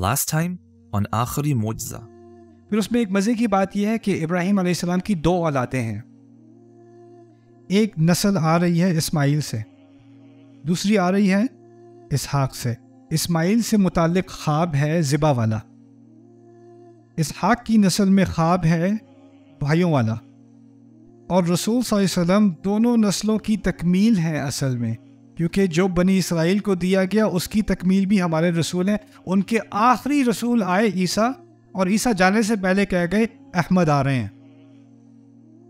Last time on आखिरी मोजा फिर उसमें एक मज़े की बात यह है कि इब्राहिम आसमाम की दो औलादें हैं एक नस्ल आ रही है इस्माइल से दूसरी आ रही है इसहाक से इस्माइल से मुतल ख्वाब है ज़िबा वाला इसहाक की नस्ल में ख्वाब है भाइयों वाला और रसूल वसल्लम दोनों नस्लों की तकमील है असल में क्योंकि जो बनी इसराइल को दिया गया उसकी तकमील भी हमारे रसूल हैं उनके आखिरी रसूल आए ईसा और ईसा जाने से पहले कह गए अहमद आ रहे हैं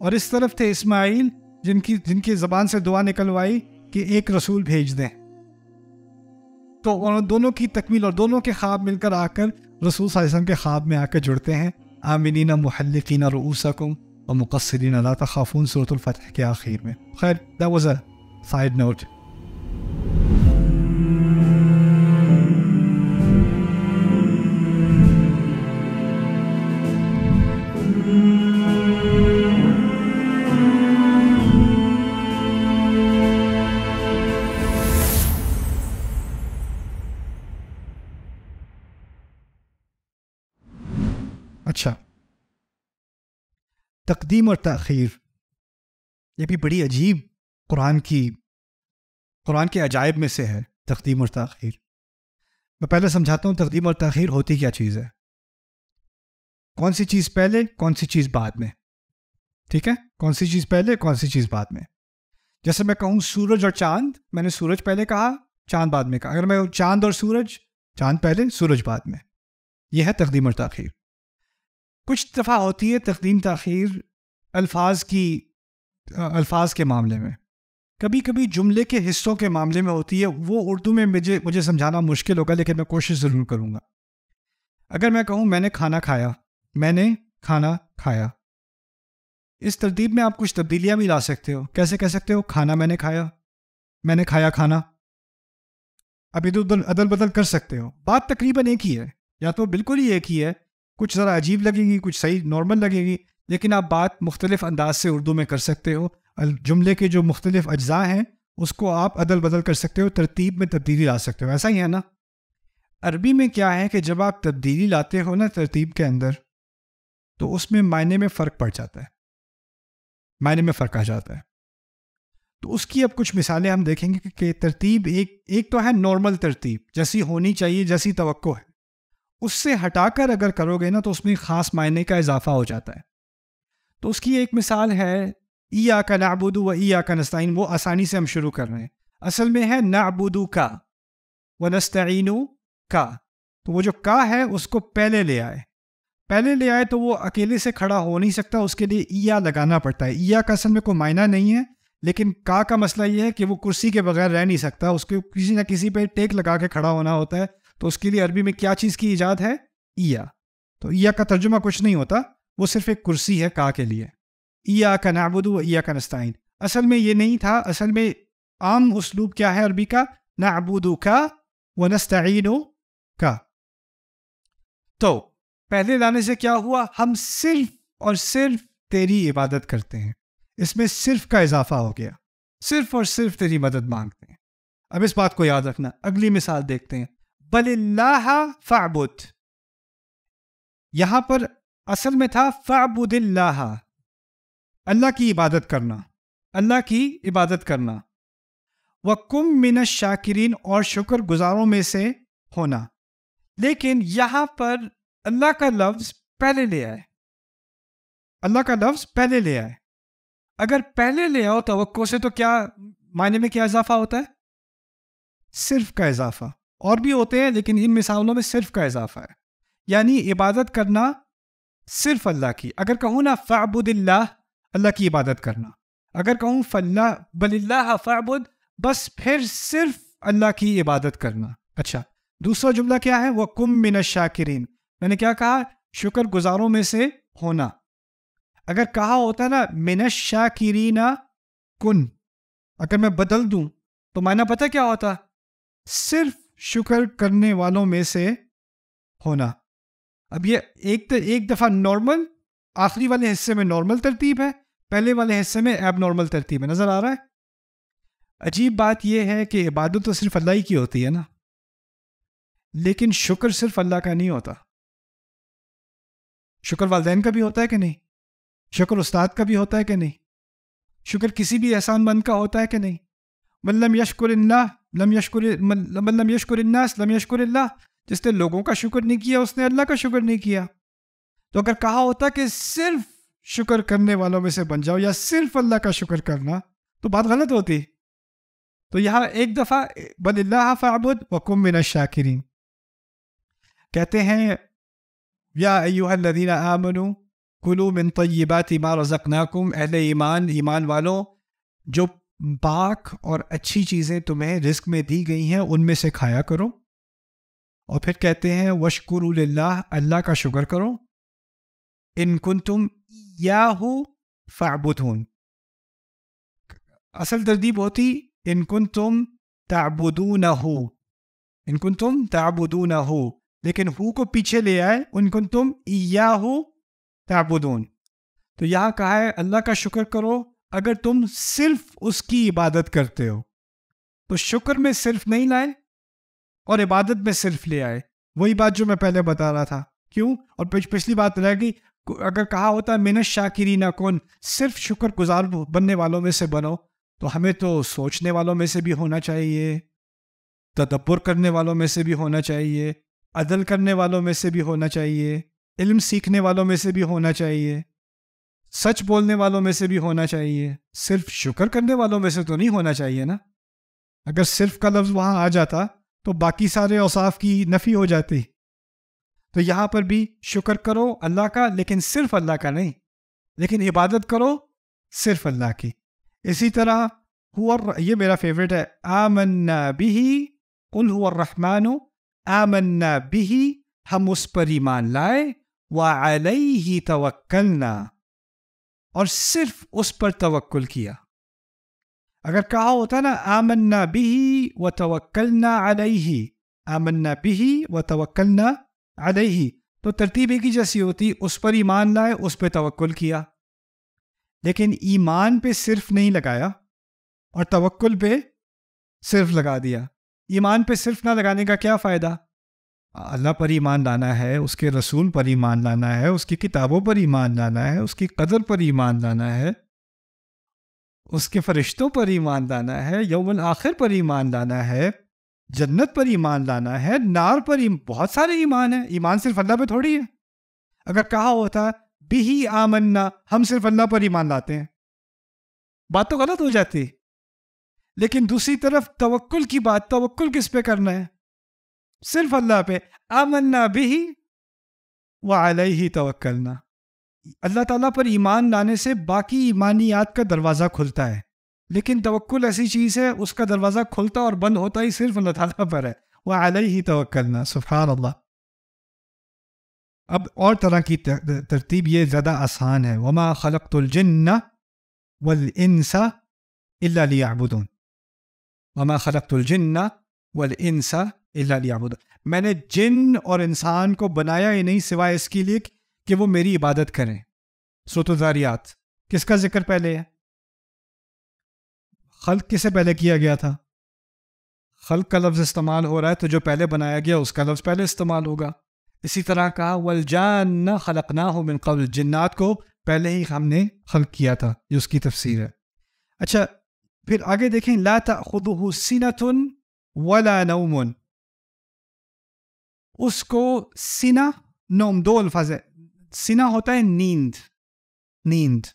और इस तरफ थे इस्माइल जिनकी जिनकी ज़बान से दुआ निकलवाई कि एक रसूल भेज दें तो उन दोनों की तकमील और दोनों के ख्वाब मिलकर आकर रसूल वसम के ख्वाब में आकर जुड़ते हैं आमिनीना महलिकीना रूसकुम और मुकसरीन अल्लाह तखाफून सूरतफ़तह के आखिर में खैर that was a side note तकदीम और तखीर ये भी बड़ी अजीब कुरान की कुरान के अजायब में से है तकदीम और तखीर मैं पहले समझाता हूँ तकदीम और तखीर होती क्या चीज़ है कौन सी चीज़ पहले कौन सी चीज़ बाद में ठीक है कौन सी चीज़ पहले कौन सी चीज़ बाद में जैसे मैं कहूँ सूरज और चांद मैंने सूरज पहले कहा चांद बाद में कहा अगर मैं चांद और सूरज चांद पहले सूरज बाद में यह है तकदीम और तखीर कुछ दफ़ा होती है तकदीम तखीर अल्फाज की अल्फाज के मामले में कभी कभी जुमले के हिस्सों के मामले में होती है वो उर्दू में मुझे मुझे समझाना मुश्किल होगा लेकिन मैं कोशिश ज़रूर करूँगा अगर मैं कहूँ मैंने खाना खाया मैंने खाना खाया इस तरतीब में आप कुछ तब्दीलियाँ भी ला सकते हो कैसे कह सकते हो खाना मैंने खाया मैंने खाया खाना अब इधर उधर अदल बदल कर सकते हो बात तकरीबन एक ही है या तो बिल्कुल ही एक ही है कुछ ज़रा अजीब लगेगी कुछ सही नॉर्मल लगेगी लेकिन आप बात मुख्तलिफ अंदाज से उर्दू में कर सकते हो जुमले के जो मुख्तलिफ अज्जा हैं उसको आप अदल बदल कर सकते हो तरतीब में तब्दीली ला सकते हो ऐसा ही है ना अरबी में क्या है कि जब आप तब्दीली लाते हो ना तरतीब के अंदर तो उसमें मायने में फ़र्क पड़ जाता है मायने में फ़र्क आ जाता है तो उसकी अब कुछ मिसालें हम देखेंगे कि, तरतीब एक एक तो है नॉर्मल तरतीब जैसी होनी चाहिए जैसी तो है उससे हटाकर अगर करोगे ना तो उसमें ख़ास मायने का इजाफा हो जाता है तो उसकी एक मिसाल है ई आ का नाबूद व ई आ का नस्ताइन वो आसानी से हम शुरू कर रहे हैं असल में है नाबूदू का व नस्तीनू का तो वो जो का है उसको पहले ले आए पहले ले आए तो वो अकेले से खड़ा हो नहीं सकता उसके लिए ईया लगाना पड़ता है ईया का असल में कोई मायना नहीं है लेकिन का का मसला ये है कि वो कुर्सी के बगैर रह नहीं सकता उसको किसी ना किसी पे टेक लगा के खड़ा होना होता है तो उसके लिए अरबी में क्या चीज़ की ईजाद है ईया तो ईया का तर्जुमा कुछ नहीं होता वो सिर्फ एक कुर्सी है का के लिए ईया का नाबुद व ईया का नस्ताइन असल में ये नहीं था असल में आम उसलूब क्या है अरबी का नाबुदू का व नस्ताइन का तो पहले लाने से क्या हुआ हम सिर्फ और सिर्फ तेरी इबादत करते हैं इसमें सिर्फ का इजाफा हो गया सिर्फ और सिर्फ तेरी मदद मांगते हैं अब इस बात को याद रखना अगली मिसाल देखते हैं बल्लाह फ़ाबुद यहाँ पर असल में था फ़ाबुदिल्लाह अल्लाह की इबादत करना अल्लाह की इबादत करना व कुम मिन शाकिरीन और शुक्र गुजारों में से होना लेकिन यहां पर अल्लाह का लफ्ज़ पहले ले आए अल्लाह का लफ्ज़ पहले ले आए अगर पहले ले आओ तो से तो क्या मायने में क्या इजाफा होता है सिर्फ का इजाफा और भी होते हैं लेकिन इन मिसालों में सिर्फ का इजाफा है यानी इबादत करना सिर्फ अल्लाह की अगर कहूँ ना फ़ाबुदिल्ला अल्लाह की इबादत करना अगर कहूँ फ़ल्ला बल्ला फ़ाबुद बस फिर सिर्फ अल्लाह की इबादत करना अच्छा दूसरा जुमला क्या है वह कुम मिन शाकिरीन मैंने क्या कहा शुक्र गुजारों में से होना अगर कहा होता ना मिन शाकिरीना कुन अगर मैं बदल दूं तो मायना पता क्या होता सिर्फ शुक्र करने वालों में से होना अब ये एक तो एक दफ़ा नॉर्मल आखिरी वाले हिस्से में नॉर्मल तरतीब है पहले वाले हिस्से में एब नॉर्मल तरतीब है नज़र आ रहा है अजीब बात यह है कि इबादत तो सिर्फ अल्लाह ही की होती है ना लेकिन शुक्र सिर्फ अल्लाह का नहीं होता शुक्र वालदेन का भी होता है कि नहीं शुक्र उस्ताद का भी होता है कि नहीं शुक्र किसी भी एहसान मंद का होता है कि नहीं मन लम यशकुर लम यशकुर मन लम यशकुर लम यशकुर जिसने लोगों का शुक्र नहीं किया उसने अल्लाह का शुक्र नहीं किया तो अगर कहा होता कि सिर्फ शुक्र करने वालों में से बन जाओ या सिर्फ अल्लाह का शुक्र करना तो बात गलत होती तो यहाँ एक दफ़ा बल्ला फ़ाबुद वकुम मिन शाकिरीन कहते हैं या अयुहदीन आमनु कुलू मिन तयबात इमार रज़कनाकुम अहल ईमान ईमान वालों जो बाक और अच्छी चीज़ें तुम्हें रिस्क में दी गई हैं उनमें से खाया करो और फिर कहते हैं वशकुर अल्लाह का शुक्र करो इनकुन तुम या हो फ़ाबुदून असल तरदीब होती इनकुन तुम ताबुदू न हो इनकुन तुम ताबुदू न हो लेकिन हु को पीछे ले आए उनकुन तुम या हो ताबुदून तो यहाँ कहा है अल्लाह का शुक्र करो अगर तुम सिर्फ उसकी इबादत करते हो तो शुक्र में सिर्फ नहीं लाए और इबादत में सिर्फ ले आए वही बात जो मैं पहले बता रहा था क्यों और पिछ, पिछली बात रह गई अगर कहा होता है मिनत ना कौन सिर्फ शुक्र गुजार बनने वालों में से बनो तो हमें तो सोचने वालों में से भी होना चाहिए तदब्बर करने वालों में से भी होना चाहिए अदल करने वालों में से भी होना चाहिए इल्म सीखने वालों में से भी होना चाहिए सच बोलने वालों में से भी होना चाहिए सिर्फ शुक्र करने वालों में से तो नहीं होना चाहिए ना अगर सिर्फ का लफ्ज़ वहाँ आ जाता तो बाकी सारे औसाफ की नफ़ी हो जाती तो यहाँ पर भी शुक्र करो अल्लाह का लेकिन सिर्फ अल्लाह का नहीं लेकिन इबादत करो सिर्फ अल्लाह की इसी तरह हुआ ये मेरा फेवरेट है आमन्ना बिही कुल हुआ आमन्ना बिही हम उस पर ईमान लाए व अलई ही तवक्लना और सिर्फ उस पर तवक्ल किया अगर कहा होता ना आमन्ना बिही व तवक्लना अलही आमन्ना बिही व तवक्लना अलही तो तरतीब एक ही जैसी होती उस पर ईमान लाए उस पर तवक्ल किया लेकिन ईमान पे सिर्फ नहीं लगाया और तवक्ल पे सिर्फ लगा दिया ईमान पे सिर्फ ना लगाने का क्या फ़ायदा अल्लाह पर ईमान लाना है उसके रसूल पर ईमान लाना है उसकी किताबों पर ईमान लाना है उसकी कदर पर ईमान लाना है उसके फरिश्तों पर ईमान लाना है यौवन आखिर पर ईमान लाना है जन्नत पर ईमान लाना है नार पर बहुत सारे ईमान है ईमान सिर्फ अल्लाह पर थोड़ी है अगर कहा होता बिही आमन्ना हम सिर्फ अल्लाह पर ईमान लाते हैं बात तो गलत हो जाती लेकिन दूसरी तरफ तवक्ल की बात तवक्ल किस पे करना है सिर्फ अल्लाह पे आमन्ना भी व आलही ही तवक्लना अल्लाह ताला पर ईमान लाने से बाकी ईमानियात का दरवाज़ा खुलता है लेकिन तवक्ल ऐसी चीज़ है उसका दरवाज़ा खुलता और बंद होता ही सिर्फ अल्लाह ताला पर है वह आलही ही तवक्लना सुफान अल्लाह अब और तरह की तरतीब ये ज़्यादा आसान है वमा खलकतुलजन्ना वल इंसा अबुदन वमा खलकतुलजन्ना वल इंसा अलियाबुद मैंने जिन और इंसान को बनाया ही नहीं सिवाय इसके लिए कि वो मेरी इबादत करें सोतारियात किसका जिक्र पहले है खल किसे पहले किया गया था खल का लफ्ज़ इस्तेमाल हो रहा है तो जो पहले बनाया गया उसका लफ्ज़ पहले इस्तेमाल होगा इसी तरह वल जान न खलक ना हो मिनकबल जन्नात को पहले ही हमने खल किया था ये उसकी तफसीर है अच्छा फिर आगे देखें ला तखुद सीनतुन वला नौमुन उसको सिना नोम दो अल्फाज है सिना होता है नींद नींद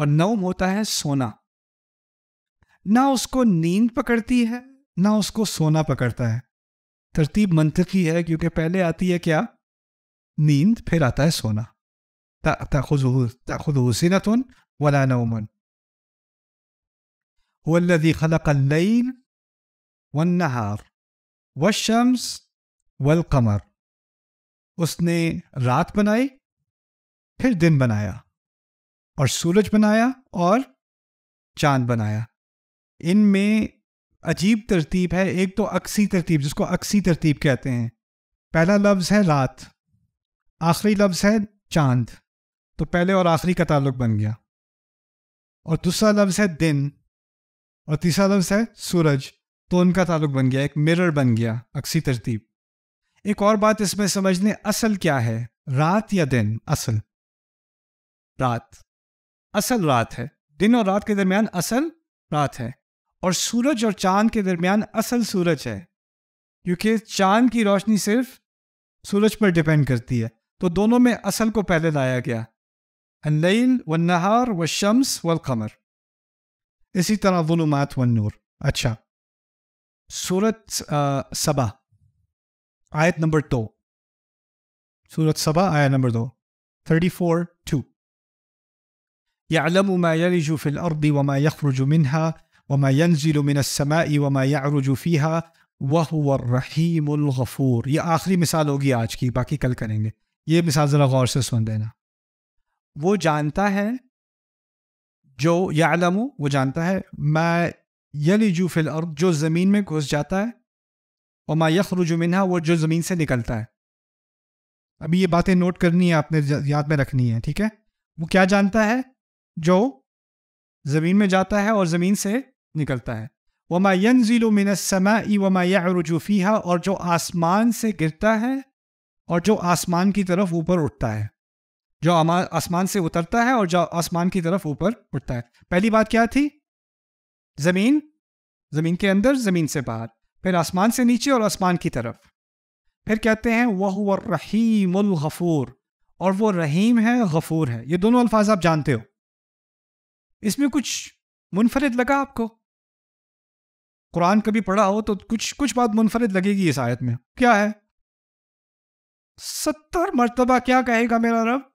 और नौम होता है सोना ना उसको नींद पकड़ती है ना उसको सोना पकड़ता है तरतीब मंतकी है क्योंकि पहले आती है क्या नींद फिर आता है सोना खुद हुसिनतुन वला खलक والنهار والشمس والقمر उसने रात बनाई फिर दिन बनाया और सूरज बनाया और चांद बनाया इनमें अजीब तरतीब है एक तो अक्सी तरतीब जिसको अक्सी तरतीब कहते हैं पहला लफ्ज़ है रात आखिरी लफ्ज़ है चांद तो पहले और आखिरी का ताल्लुक बन गया और दूसरा लफ्ज़ है दिन और तीसरा लफ्ज़ है सूरज तो उनका ताल्लुक बन गया एक मिरर बन गया अक्सी तरतीब एक और बात इसमें समझने असल क्या है रात या दिन असल रात असल रात है दिन और रात के दरमियान असल रात है और सूरज और चांद के दरमियान असल सूरज है क्योंकि चांद की रोशनी सिर्फ सूरज पर डिपेंड करती है तो दोनों में असल को पहले लाया गया अनलैल व नहार व शम्स व कमर इसी तरह वनुमात व नूर अच्छा सूरत सबा आयत नंबर दो सूरत सबा आयत नंबर दो थर्टी फोर टू يعلم ما يلج في الأرض وما يخرج منها وما ينزل من السماء وما يعرج فيها وهو الرحيم الغفور ये आखिरी मिसाल होगी आज की बाकी कल करेंगे ये मिसाल ज़रा गौर से सुन देना वो जानता है जो यालम वो जानता है मैं यली जूफिल और जो ज़मीन में घुस जाता है और मा यखरुजु मिनहा वो जो ज़मीन से निकलता है अभी ये बातें नोट करनी है आपने याद में रखनी है ठीक है वो क्या जानता है जो ज़मीन में जाता है और ज़मीन से निकलता है वमा यनजिलो समा ई वमा यरुजू फ़ीहा और जो आसमान से गिरता है और जो आसमान की तरफ ऊपर उठता है जो आसमान से उतरता है और जो आसमान की तरफ ऊपर उठता है पहली बात क्या थी जमीन जमीन के अंदर जमीन से बाहर फिर आसमान से नीचे और आसमान की तरफ फिर कहते हैं वह हुआ रहीम गफूर और वो रहीम है गफूर है ये दोनों अल्फाज आप जानते हो इसमें कुछ मुनफरद लगा आपको कुरान कभी पढ़ा हो तो कुछ कुछ बात मुनफरद लगेगी इस आयत में क्या है सत्तर मरतबा क्या कहेगा मेरा रब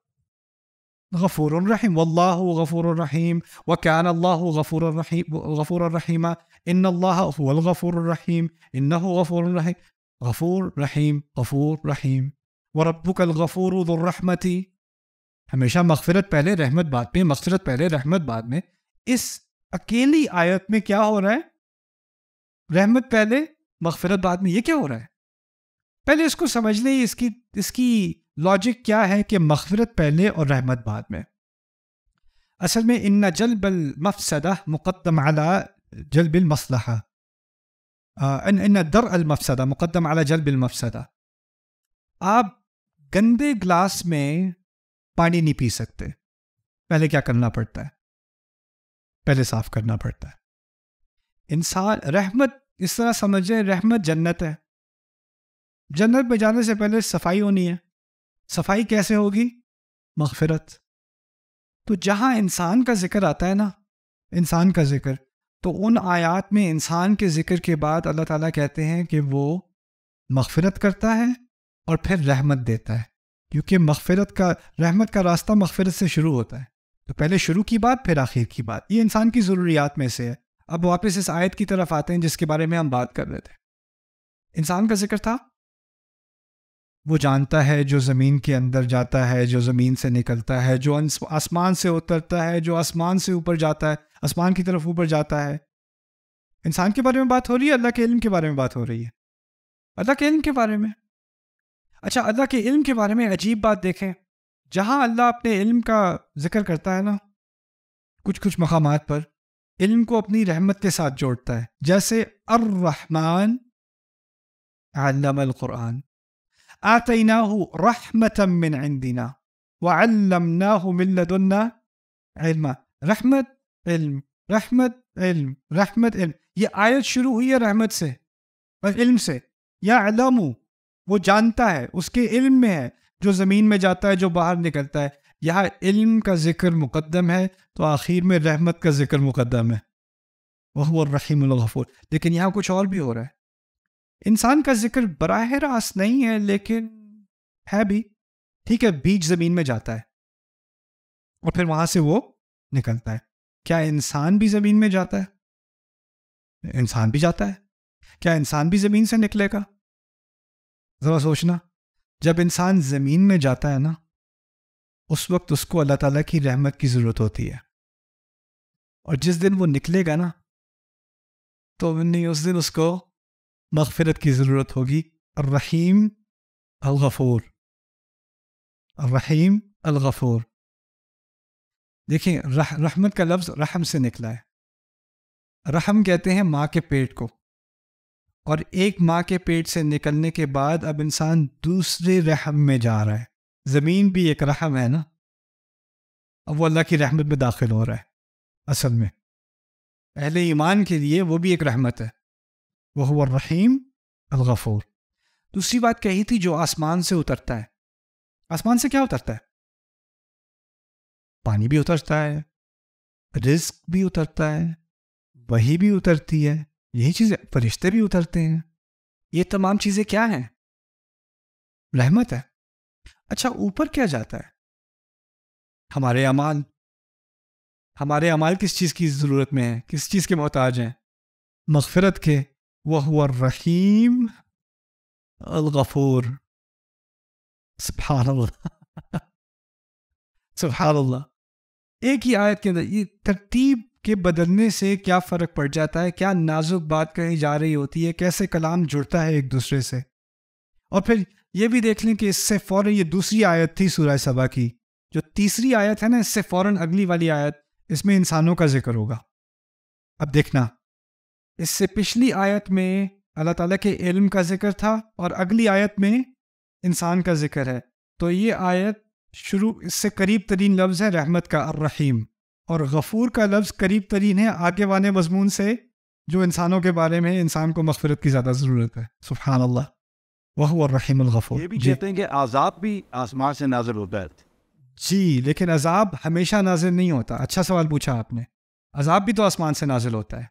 غفور رحيم والله غفور رحيم وكان الله غفور رحيم غفور رحيم إن الله هو الغفور الرحيم إنه غفور رحيم غفور رحيم غفور رحيم وربك الغفور ذو الرحمة هميشة مغفرت پہلے رحمت بعد میں مغفرت پہلے رحمت بعد میں اس اکیلی آیت میں کیا ہو رہا ہے رحمت پہلے مغفرت بعد میں یہ کیا ہو رہا ہے پہلے اس کو سمجھ لیں اس کی اس کی लॉजिक क्या है कि मखफरत पहले और रहमत बाद में असल में इन्ना जलबल मफसदा मुकदम अला जलबिल मसलहा इन्ना दर अलमफसदा मुकदम अला जलबिल मफसदा आप गंदे ग्लास में पानी नहीं पी सकते पहले क्या करना पड़ता है पहले साफ करना पड़ता है इंसान रहमत इस तरह समझें रहमत जन्नत है जन्नत में जाने से पहले सफाई होनी है सफाई कैसे होगी मगफरत तो जहाँ इंसान का जिक्र आता है ना इंसान का जिक्र तो उन आयात में इंसान के जिक्र के बाद अल्लाह ताला कहते हैं कि वो मगफरत करता है और फिर रहमत देता है क्योंकि मगफरत का रहमत का रास्ता मगफरत से शुरू होता है तो पहले शुरू की बात फिर आखिर की बात ये इंसान की ज़रूरियात में से है अब वापस इस आयत की तरफ आते हैं जिसके बारे में हम बात कर रहे थे इंसान का जिक्र था वो जानता है जो ज़मीन के अंदर जाता है जो ज़मीन से निकलता है जो आसमान से उतरता है जो आसमान से ऊपर जाता है आसमान की तरफ ऊपर जाता है इंसान के बारे में बात हो रही है अल्लाह के इल्म के बारे में बात हो रही है अल्लाह के इल्म के बारे में अच्छा अल्लाह के इल्म के बारे में अजीब बात देखें जहाँ अल्लाह अपने इल्म का जिक्र करता है ना कुछ कुछ मकाम पर इल्म को अपनी रहमत के साथ जोड़ता है जैसे अर्रहमान आलम कुरान آتيناه رحمة من عندنا وعلمناه من لدنا علما رحمة علم رحمت علم رحमत علम ये आयत शुरू हुई है रहमत से और इल्म से या अलमू वो जानता है उसके इल्म में है जो ज़मीन में जाता है जो बाहर निकलता है यहाँ इल्म का जिक्र मुकदम है तो आखिर में रहमत का जिक्र मुकदम है वह रहीमफ़ूर लेकिन यहाँ कुछ और भी हो रहा है इंसान का जिक्र बराह रास्त नहीं है लेकिन है भी ठीक है बीज जमीन में जाता है और फिर वहां से वो निकलता है क्या इंसान भी जमीन में जाता है इंसान भी जाता है क्या इंसान भी जमीन से निकलेगा जरा सोचना जब इंसान जमीन में जाता है ना उस वक्त उसको अल्लाह ताला की रहमत की जरूरत होती है और जिस दिन वो निकलेगा ना तो नहीं उस दिन उसको मगफरत की ज़रूरत होगी रहीम अलगफ़ूर रहीम अलगफ़ूर देखिए रह, रहमत का लफ्ज़ रहम से निकला है रहम कहते हैं माँ के पेट को और एक माँ के पेट से निकलने के बाद अब इंसान दूसरे रहम में जा रहा है ज़मीन भी एक रहम है ना अब वो अल्लाह की रहमत में दाखिल हो रहा है असल में अहले ईमान के लिए वो भी एक रहमत है वह रहीम अलगफूर दूसरी बात कही थी जो आसमान से उतरता है आसमान से क्या उतरता है पानी भी उतरता है रिस्क भी उतरता है वही भी उतरती है यही चीज़ें फरिश्ते भी उतरते हैं ये तमाम चीज़ें क्या हैं रहमत है अच्छा ऊपर क्या जाता है हमारे अमाल हमारे अमाल किस चीज़ की ज़रूरत में है किस चीज़ के मोहताज हैं मगफरत के وهو الرحيم الغفور سبحان الله सुबहान अल्लाह एक ही आयत के अंदर ये तरतीब के बदलने से क्या फ़र्क पड़ जाता है क्या नाजुक बात कही जा रही होती है कैसे कलाम जुड़ता है एक दूसरे से और फिर ये भी देख लें कि इससे फ़ौर ये दूसरी आयत थी सूर्य सभा की जो तीसरी आयत है ना इससे फ़ौर अगली वाली आयत इसमें इंसानों का जिक्र होगा अब देखना इससे पिछली आयत में अल्लाह ताला के इल्म का जिक्र था और अगली आयत में इंसान का जिक्र है तो ये आयत शुरू इससे करीब तरीन लफ्ज़ है रहमत का अर्रहीम और गफूर का लफ्ज़ करीब तरीन है आगे वाले मजमून से जो इंसानों के बारे में इंसान को मफफरत की ज़्यादा ज़रूरत है सुबहान अल्लाह वह गफूर ये भी कहते हैं कि आज़ाब भी आसमान से नाजिल होता है जी लेकिन अजाब हमेशा नाजिल नहीं होता अच्छा सवाल पूछा आपने अजाब भी तो आसमान से नाजिल होता है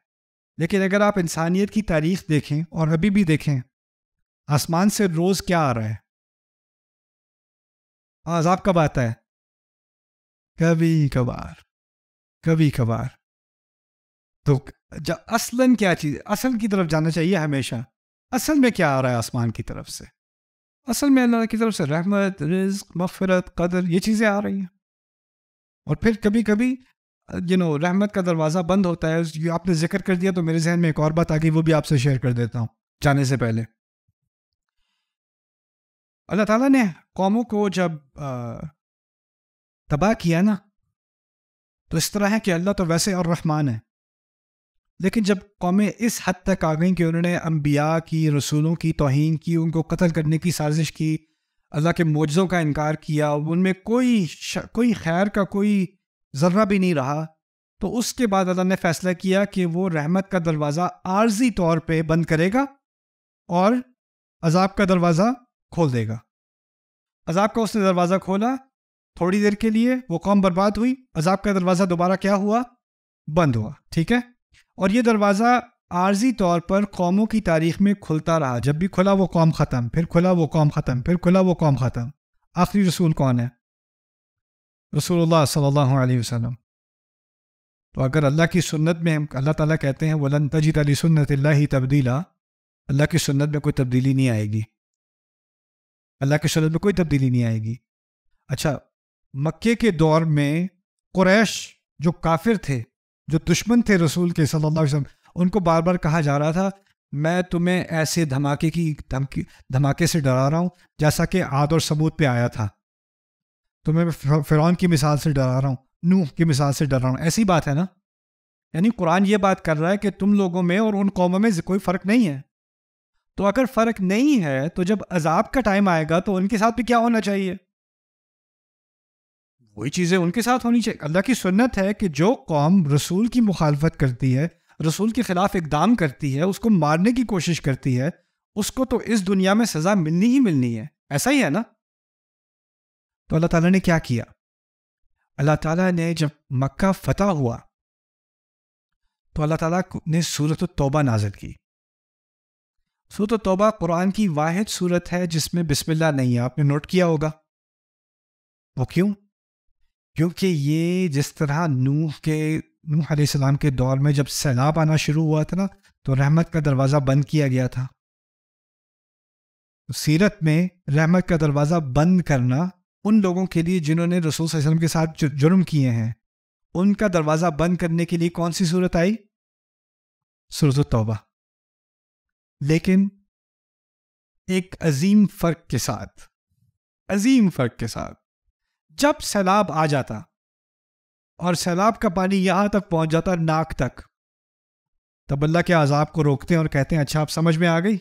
लेकिन अगर आप इंसानियत की तारीख देखें और अभी भी देखें आसमान से रोज़ क्या आ रहा है आज़ाब कब आता है कभी कभार कभी कभार तो असलन क्या चीज़ असल की तरफ जाना चाहिए हमेशा असल में क्या आ रहा है आसमान की तरफ से असल में अल्लाह की तरफ से रहमत रिज मफ़रत कदर ये चीज़ें आ रही हैं और फिर कभी कभी यू नो रहमत का दरवाज़ा बंद होता है आपने जिक्र कर दिया तो मेरे जहन में एक और बात आ गई वो भी आपसे शेयर कर देता हूँ जाने से पहले अल्लाह ताला ने कौमों को जब तबाह किया ना तो इस तरह है कि अल्लाह तो वैसे और रहमान है लेकिन जब कौमें इस हद तक आ गई कि उन्होंने अम्बिया की रसूलों की तोहन की उनको कत्ल करने की साजिश की अल्लाह के मौजों का इनकार किया उनमें कोई कोई खैर का कोई ज़र्रा भी नहीं रहा तो उसके बाद अल्लाह ने फैसला किया कि वो रहमत का दरवाज़ा आर्जी तौर पे बंद करेगा और अजाब का दरवाज़ा खोल देगा अजाब का उसने दरवाज़ा खोला थोड़ी देर के लिए वो कौम बर्बाद हुई अजाब का दरवाज़ा दोबारा क्या हुआ बंद हुआ ठीक है और ये दरवाज़ा आर्जी तौर पर कौमों की तारीख में खुलता रहा जब भी खुला वो कौम ख़त्म फिर खुला वो कौम ख़त्म फिर खुला वो कौम ख़त्म आखिरी रसूल कौन है रसूलुल्लाह सल्लल्लाहु अलैहि वसल्लम तो अगर अल्लाह की सुन्नत में अल्लाह ताला कहते हैं वलन तजिद अली सुन्नत ही तब्दीला अल्लाह की सुन्नत में कोई तब्दीली नहीं आएगी अल्लाह की सुन्नत में कोई तब्दीली नहीं आएगी अच्छा मक्के के दौर में कुरैश जो काफिर थे जो दुश्मन थे रसूल के सल्लल्लाहु अलैहि वसल्लम उनको बार बार कहा जा रहा था मैं तुम्हें ऐसे धमाके की धमकी धमाके से डरा रहा हूँ जैसा कि आद और समूद पे आया था तो मैं फ़िरौन की मिसाल से डरा रहा हूँ नूह की मिसाल से डर रहा हूँ ऐसी बात है ना यानी कुरान ये बात कर रहा है कि तुम लोगों में और उन कौमों में कोई फ़र्क नहीं है तो अगर फ़र्क नहीं है तो जब अजाब का टाइम आएगा तो उनके साथ भी क्या होना चाहिए वही चीज़ें उनके साथ होनी चाहिए अल्लाह की सुन्नत है कि जो कौम रसूल की मुखालफत करती है रसूल के ख़िलाफ़ इकदाम करती है उसको मारने की कोशिश करती है उसको तो इस दुनिया में सज़ा मिलनी ही मिलनी है ऐसा ही है ना तो अल्लाह ताला ने क्या किया अल्लाह ताला ने जब मक्का फतह हुआ तो अल्लाह ताला ने सूरत तौबा नाजिल की सूरत तौबा कुरान की वाहिद सूरत है जिसमें बिस्मिल्लाह नहीं है आपने नोट किया होगा वो क्यों क्योंकि ये जिस तरह नूह के नूह सलाम के दौर में जब सैलाब आना शुरू हुआ था ना तो रहमत का दरवाज़ा बंद किया गया था तो सीरत में रहमत का दरवाज़ा बंद करना उन लोगों के लिए जिन्होंने रसूल वसलम के साथ जुर्म किए हैं उनका दरवाज़ा बंद करने के लिए कौन सी सूरत आई सूरत तौबा लेकिन एक अजीम फ़र्क के साथ अजीम फ़र्क के साथ जब सैलाब आ जाता और सैलाब का पानी यहाँ तक पहुँच जाता नाक तक तब अल्लाह के अजाब को रोकते हैं और कहते हैं अच्छा आप समझ में आ गई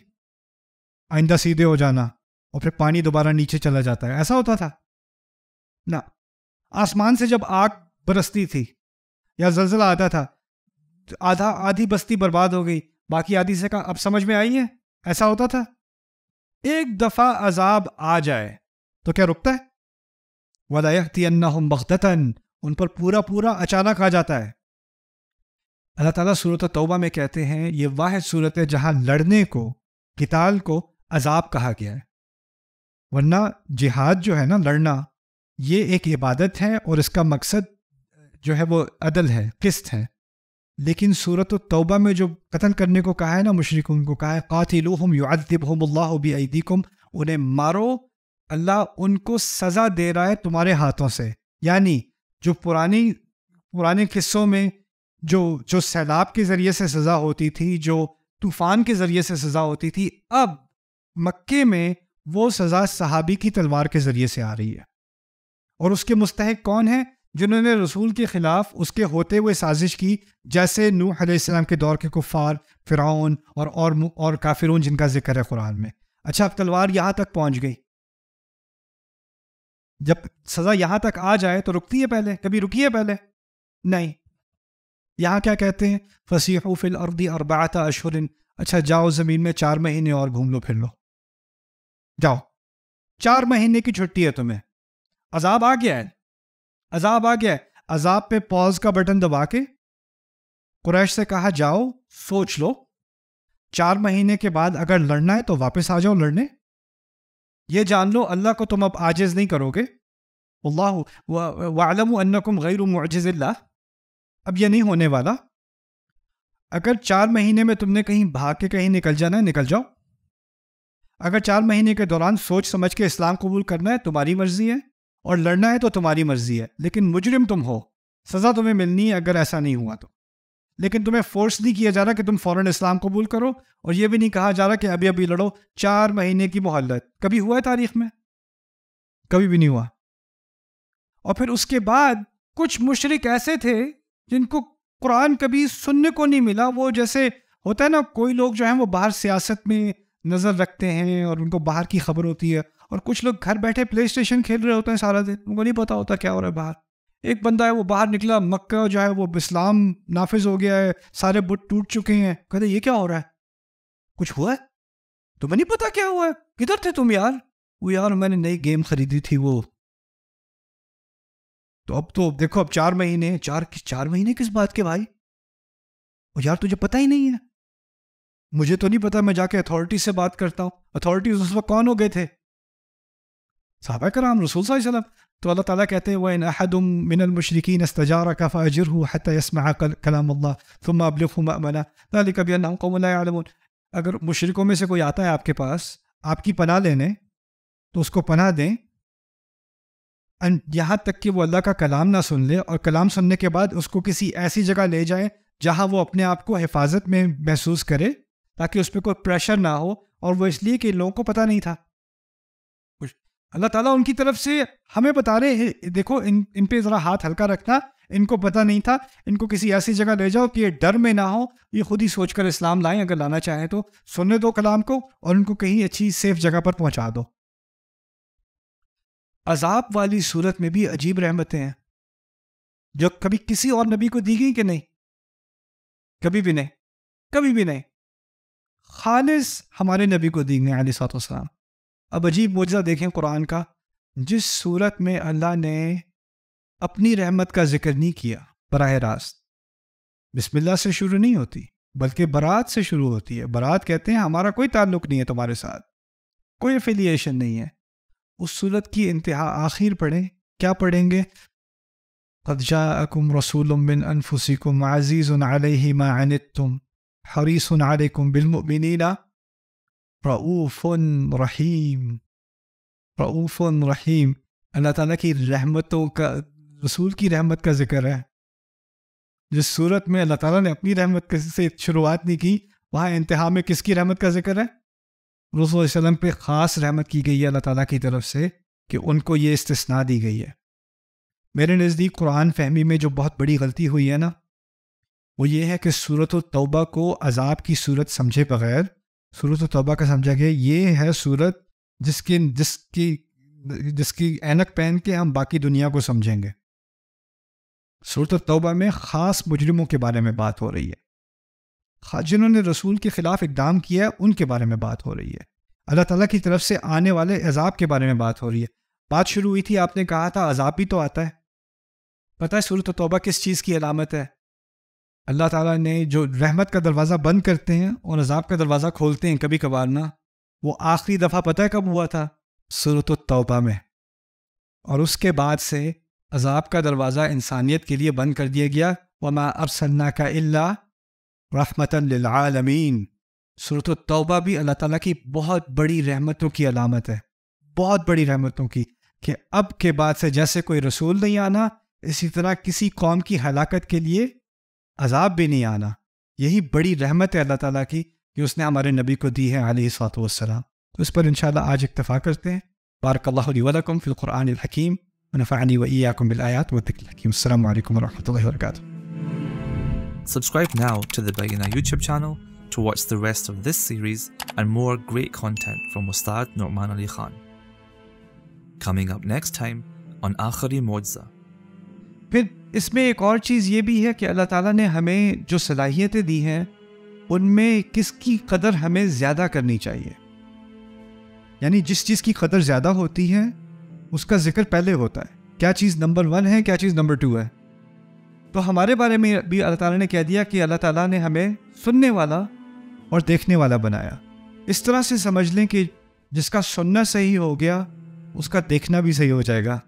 आइंदा सीधे हो जाना और फिर पानी दोबारा नीचे चला जाता है ऐसा होता था ना आसमान से जब आग बरसती थी या जलजला आता था तो आधा आधी बस्ती बर्बाद हो गई बाकी आधी से कहा अब समझ में आई है ऐसा होता था एक दफा अजाब आ जाए तो क्या रुकता है वदायती हम बख्तन उन पर पूरा पूरा अचानक आ जाता है अल्लाह ताला सूरत तौबा में कहते हैं ये वाह सूरत है जहां लड़ने को किताल को अजाब कहा गया है वरना जिहाद जो है ना लड़ना ये एक इबादत है और इसका मकसद जो है वो अदल है किस्त है लेकिन सूरत तौबा में जो कत्ल करने को कहा है ना मुशरक़ को कहा है कातिलो हम युद्दिबल्लादीकुम उन्हें मारो अल्लाह उनको सज़ा दे रहा है तुम्हारे हाथों से यानी जो पुरानी पुराने किस्सों में जो जो सैलाब के ज़रिए से सज़ा होती थी जो तूफ़ान के ज़रिए से सज़ा होती थी अब मक्के में वो सज़ा सहाबी की तलवार के ज़रिए से आ रही है और उसके मुस्तक कौन हैं जिन्होंने रसूल के ख़िलाफ़ उसके होते हुए साजिश की जैसे नूह नूसम के दौर के कुफ़ार फ़िरौन और और और काफिरों जिनका जिक्र है कुरान में अच्छा अब तलवार यहाँ तक पहुँच गई जब सज़ा यहाँ तक आ जाए तो रुकती है पहले कभी रुकी है पहले नहीं यहाँ क्या कहते हैं फसीह फिल अर्दी बाता अशहरिन अच्छा जाओ ज़मीन में चार महीने और घूम लो फिर लो जाओ चार महीने की छुट्टी है तुम्हें अजाब आ गया है अजाब आ गया है अजाब पे पॉज का बटन दबा के कुरैश से कहा जाओ सोच लो चार महीने के बाद अगर लड़ना है तो वापस आ जाओ लड़ने ये जान लो अल्लाह को तुम अब आजिज नहीं करोगे अल्लाह वालम अन्नकुम गैर अब यह नहीं होने वाला अगर चार महीने में तुमने कहीं भाग के कहीं निकल जाना है निकल जाओ अगर चार महीने के दौरान सोच समझ के इस्लाम कबूल करना है तुम्हारी मर्जी है और लड़ना है तो तुम्हारी मर्जी है लेकिन मुजरिम तुम हो सज़ा तुम्हें मिलनी है अगर ऐसा नहीं हुआ तो लेकिन तुम्हें फोर्स नहीं किया जा रहा कि तुम फ़ौरन इस्लाम कबूल करो और यह भी नहीं कहा जा रहा कि अभी अभी लड़ो चार महीने की मोहल्लत कभी हुआ है तारीख में कभी भी नहीं हुआ और फिर उसके बाद कुछ मुशरक ऐसे थे जिनको कुरान कभी सुनने को नहीं मिला वो जैसे होता है ना कोई लोग जो हैं वो बाहर सियासत में नज़र रखते हैं और उनको बाहर की खबर होती है और कुछ लोग घर बैठे प्ले स्टेशन खेल रहे होते हैं सारा दिन उनको नहीं पता होता क्या हो रहा है बाहर एक बंदा है वो बाहर निकला मक्का जो है वो इस्लाम नाफिज हो गया है सारे बुट टूट चुके हैं कहते ये क्या हो रहा है कुछ हुआ है तुम्हें नहीं पता क्या हुआ है किधर थे तुम यार वो यार मैंने नई गेम खरीदी थी वो तो अब तो देखो अब चार महीने चार चार महीने किस बात के भाई वो यार तुझे पता ही नहीं है मुझे तो नहीं पता मैं जाके अथॉरिटी से बात करता हूँ अथॉरिटीज उस वक्त कौन हो गए थे साहबा कराम रसूल वसल्लम तो अल्लाह ताला कहते हैं वन अहदम मिनमशरकिन तजारा का फ़ाजर हूँ हत कलाम तुम अबलफ़ मना कभी अल्लाम अगर मुशरकों में से कोई आता है आपके पास आपकी पनाह लेने तो उसको पनाह दें यहाँ तक कि वो अल्लाह का कलाम ना सुन ले और कलाम सुनने के बाद उसको किसी ऐसी जगह ले जाए जहाँ वो अपने आप को हिफाजत में महसूस करे ताकि उस पर कोई प्रेशर ना हो और वो इसलिए कि लोगों को पता नहीं था अल्लाह ताला उनकी तरफ से हमें बता रहे हैं देखो इन इन पे ज़रा हाथ हल्का रखना इनको पता नहीं था इनको किसी ऐसी जगह ले जाओ कि ये डर में ना हो ये खुद ही सोचकर इस्लाम लाएं अगर लाना चाहें तो सुनने दो कलाम को और इनको कहीं अच्छी सेफ जगह पर पहुंचा दो अजाब वाली सूरत में भी अजीब रहमतें हैं जो कभी किसी और नबी को दी गई कि नहीं कभी भी नहीं कभी भी नहीं खालिस हमारे नबी को दी गई आलिसलाम अब अजीब मौजा देखें कुरान का जिस सूरत में अल्लाह ने अपनी रहमत का जिक्र नहीं किया बरह रास्त बिस्मिल्लाह से शुरू नहीं होती बल्कि बारात से शुरू होती है बारात कहते हैं हमारा कोई ताल्लुक नहीं है तुम्हारे साथ कोई एफिलिएशन नहीं है उस सूरत की इंतहा आखिर पढ़ें क्या पढ़ेंगे कदजाकुम रसूल बिन अनफुसिकुम आज़ीज़ अलही मा तुम हरीसन आलकुम बिलमिन रऊफ रहीम रऊफ रहीम अल्लाह ताला की रहमतों का रसूल की रहमत का जिक्र है जिस सूरत में अल्लाह ताला ने अपनी रहमत से शुरुआत नहीं की वहाँ इंतहा में किसकी रहमत का जिक्र है रसोल्लम पे ख़ास रहमत की गई है अल्लाह ताला की तरफ से कि उनको ये इस्तना दी गई है मेरे नज़दीक कुरान फहमी में जो बहुत बड़ी गलती हुई है ना वो ये है कि सूरत तौबा को अजाब की सूरत समझे बगैर सूरत तौबा का समझा गया ये है सूरत जिसकी जिसकी जिसकी एनक पहन के हम बाकी दुनिया को समझेंगे सूरत तोबा में ख़ास मुजरमों के बारे में बात हो रही है जिन्होंने रसूल के ख़िलाफ़ इकदाम किया है उनके बारे में बात हो रही है अल्लाह ताला की तरफ से आने वाले अजाब के बारे में बात हो रही है बात शुरू हुई थी आपने कहा था अजाब भी तो आता है पता है सूरत तौबा किस चीज़ की अलामत है अल्लाह ताला ने जो रहमत का दरवाज़ा बंद करते हैं और अजाब का दरवाज़ा खोलते हैं कभी कभार ना वो आखिरी दफ़ा पता है कब हुआ था सूरत तौबा में और उसके बाद से अजाब का दरवाज़ा इंसानियत के लिए बंद कर दिया गया वमा अरसन्ना का अल्ला रहमतमीन सूरत तौबा भी अल्लाह ताला की बहुत बड़ी रहमतों की अलामत है बहुत बड़ी रहमतों की कि अब के बाद से जैसे कोई रसूल नहीं आना इसी तरह किसी कौम की हलाकत के लिए अजाब भी नहीं आना यही बड़ी रहमत है अल्लाह ताला की कि उसने हमारे नबी को दी है अली सलाम तो इस पर इंशाल्लाह आज इतफ़ा करते हैं बारक वलकम फ़िलकुरान हकीम नफ़ानी الحکیم السلام علیکم ورحمۃ اللہ وبرکاتہ Subscribe now to the Bagina YouTube channel to watch the rest of this series and more great content from Ustad Norman Ali Khan. Coming up next time on Akhari Mojza. फिर इसमें एक और चीज़ ये भी है कि अल्लाह ताला ने हमें जो सलाहियतें दी हैं उनमें किसकी कदर हमें ज़्यादा करनी चाहिए यानी जिस चीज़ की कदर ज़्यादा होती है उसका जिक्र पहले होता है क्या चीज़ नंबर वन है क्या चीज़ नंबर टू है तो हमारे बारे में भी अल्लाह ताला ने कह दिया कि अल्लाह ताला ने हमें सुनने वाला और देखने वाला बनाया इस तरह से समझ लें कि जिसका सुनना सही हो गया उसका देखना भी सही हो जाएगा